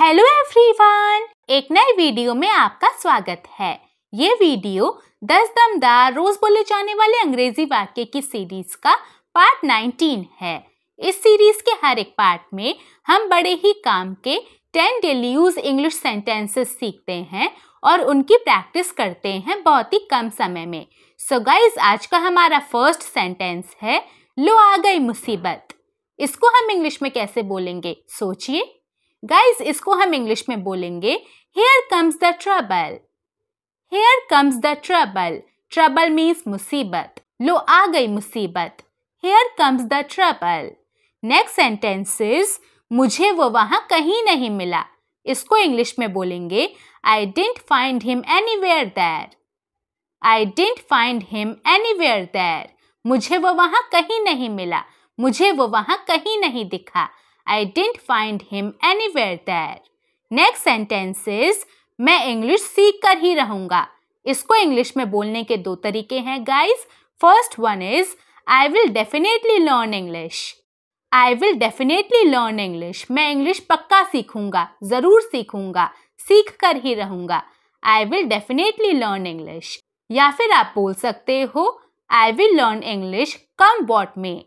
Hello everyone एक नए video में आपका स्वागत है ये वीडियो दस दमदार रोज बोले जाने वाले अंग्रेजी वाक्य की सीरीज का पार्ट 19 है इस सीरीज के हर एक पार्ट में हम बड़े ही काम के 10 डेली यूज इंग्लिश सेंटेंसेस सीखते हैं और उनकी प्रैक्टिस करते हैं बहुत ही कम समय में सो so गाइज आज का हमारा फर्स्ट सेंटेंस है लो आ गई मुसीबत इसको हम इंग्लिश में कैसे बोलेंगे सोचिए गाइज इसको हम इंग्लिश में बोलेंगे here comes the trouble here comes the trouble trouble means मुसीबत लो आ गई मुसीबत here comes the trouble next sentence is मुझे वो वहाँ कहीं नहीं मिला इसको इंग्लिश में बोलेंगे I didn't find him anywhere there I didn't find him anywhere there मुझे वो वहाँ कहीं नहीं मिला मुझे वो वहाँ कहीं नहीं दिखा I didn't find him anywhere there. Next sentence is मैं इंग्लिश सीख कर ही रहूंगा इसको इंग्लिश में बोलने के दो तरीके हैं guys first one is I will definitely learn English I will definitely learn English मैं इंग्लिश पक्का सीखूंगा ज़रूर सीखूंगा सीख कर ही रहूंगा I will definitely learn English या फिर आप बोल सकते हो I will learn English come what may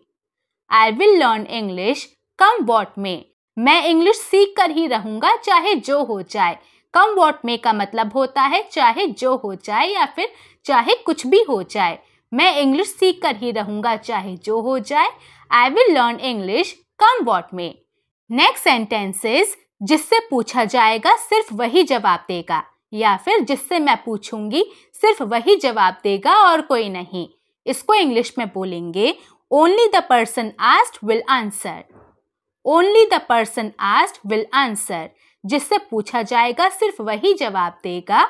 I will learn English come what may मैं इंग्लिश सीख कर ही रहूँगा चाहे जो हो जाए कम वॉट में का मतलब होता है चाहे जो हो जाए या फिर चाहे कुछ भी हो जाए मैं इंग्लिश सीख कर ही रहूँगा चाहे जो हो जाए I will learn English come what may next sentences जिससे पूछा जाएगा सिर्फ वही जवाब देगा या फिर जिससे मैं पूछूंगी सिर्फ वही जवाब देगा और कोई नहीं इसको इंग्लिश में बोलेंगे only the person asked will answer only the person asked will answer जिससे पूछा जाएगा सिर्फ वही जवाब देगा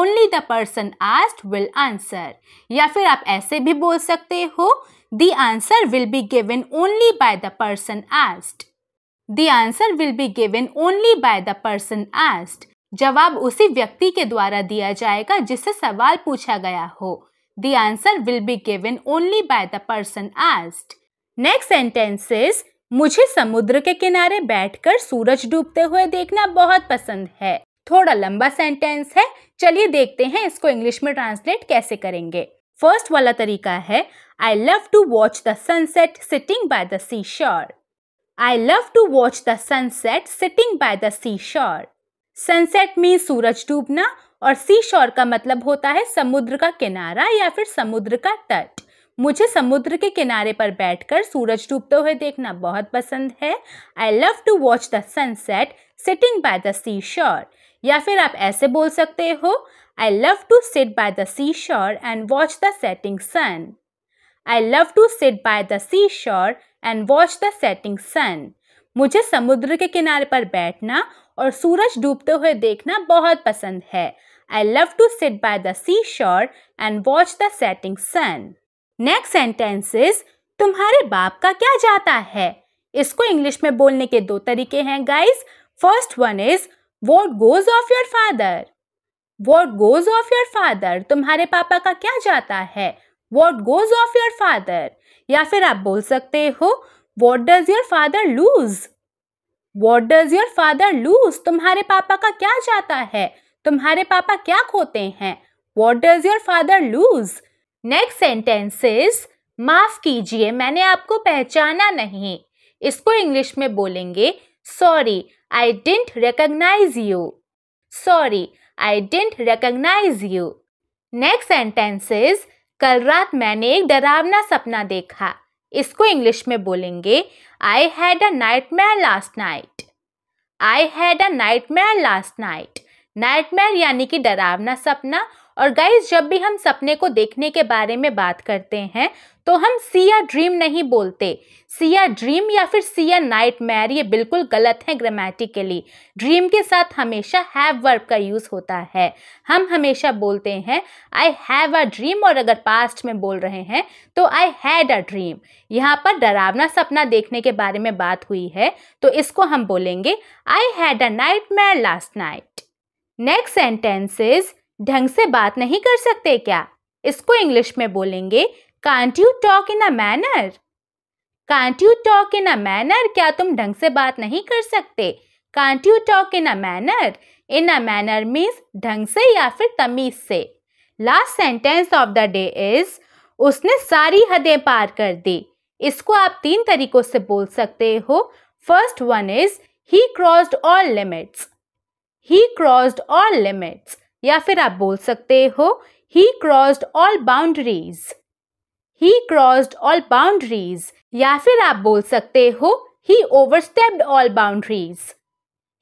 only the person asked will answer या फिर आप ऐसे भी बोल सकते हो the answer will be given only by the person asked the answer will be given only by the person asked जवाब उसी व्यक्ति के द्वारा दिया जाएगा जिससे सवाल पूछा गया हो the answer will be given only by the person asked next sentence is मुझे समुद्र के किनारे बैठकर सूरज डूबते हुए देखना बहुत पसंद है थोड़ा लंबा सेंटेंस है चलिए देखते हैं इसको इंग्लिश में ट्रांसलेट कैसे करेंगे फर्स्ट वाला तरीका है I love to watch the sunset sitting by the sea shore I love to watch the sunset sitting by the sea shore sunset mean सूरज डूबना और सी शोर का मतलब होता है समुद्र का किनारा या फिर समुद्र का तट मुझे समुद्र के किनारे पर बैठकर सूरज डूबते हुए देखना बहुत पसंद है I love to watch the sunset sitting by the sea shore या फिर आप ऐसे बोल सकते हो I love to sit by the sea shore and watch the setting sun I love to sit by the sea shore and watch the setting sun मुझे समुद्र के किनारे पर बैठना और सूरज डूबते हुए देखना बहुत पसंद है love to sit by the sea shore and watch the setting sun next sentence is तुम्हारे बाप का क्या जाता है इसको इंग्लिश में बोलने के दो तरीके हैं guys first one is what goes of your father what goes of your father तुम्हारे पापा का क्या जाता है what goes of your father या फिर आप बोल सकते हो what does your father lose what does your father lose तुम्हारे पापा का क्या जाता है तुम्हारे पापा क्या खोते हैं what does your father lose next sentence is माफ कीजिए मैंने आपको पहचाना नहीं इसको इंग्लिश में बोलेंगे sorry I didn't recognise you sorry I didn't recognise you next sentence is कल रात मैंने एक डरावना सपना देखा इसको इंग्लिश में बोलेंगे I had a nightmare last night I had a nightmare last night nightmare यानी कि डरावना सपना और गाइज जब भी हम सपने को देखने के बारे में बात करते हैं तो हम सिया ड्रीम नहीं बोलते सिया ड्रीम या फिर सिया नाइट मैर ये बिल्कुल गलत है ग्रामेटिकली ड्रीम के साथ हमेशा हैव वर्ब का यूज़ होता है हम हमेशा बोलते हैं आई हैव अ ड्रीम और अगर पास्ट में बोल रहे हैं तो आई हैड अ ड्रीम यहाँ पर डरावना सपना देखने के बारे में बात हुई है तो इसको हम बोलेंगे I had a nightmare last night next sentence is ढंग से बात नहीं कर सकते क्या इसको इंग्लिश में बोलेंगे can't you talk in a manner can't you talk in a manner क्या तुम ढंग से बात नहीं कर सकते can't you talk in a manner in a manner means ढंग से या फिर तमीज से last sentence of the day is उसने सारी हदें पार कर दी इसको आप तीन तरीकों से बोल सकते हो first one is he crossed all limits he crossed all limits या फिर आप बोल सकते हो he crossed all boundaries he crossed all boundaries या फिर आप बोल सकते हो he overstepped all boundaries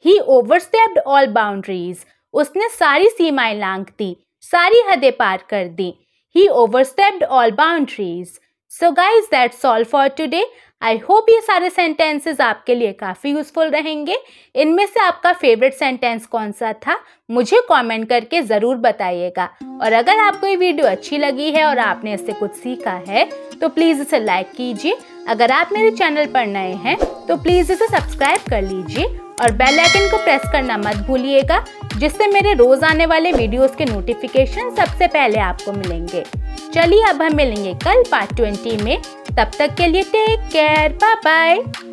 he overstepped all boundaries उसने सारी सीमाएं लांघ दी सारी हदें पार कर दी he overstepped all boundaries so guys that's all for today I hope ये सारे सेंटेंसेस आपके लिए काफ़ी यूज़फुल रहेंगे इनमें से आपका फेवरेट सेंटेंस कौन सा था मुझे कमेंट करके ज़रूर बताइएगा और अगर आपको ये वीडियो अच्छी लगी है और आपने इससे कुछ सीखा है तो प्लीज़ इसे लाइक कीजिए अगर आप मेरे चैनल पर नए हैं तो प्लीज़ इसे सब्सक्राइब कर लीजिए और बेल आइकन को प्रेस करना मत भूलिएगा जिससे मेरे रोज़ आने वाले वीडियोस के नोटिफिकेशन सबसे पहले आपको मिलेंगे चलिए अब हम मिलेंगे कल पार्ट ट्वेंटी में तब तक के लिए टेक केयर बाय बाय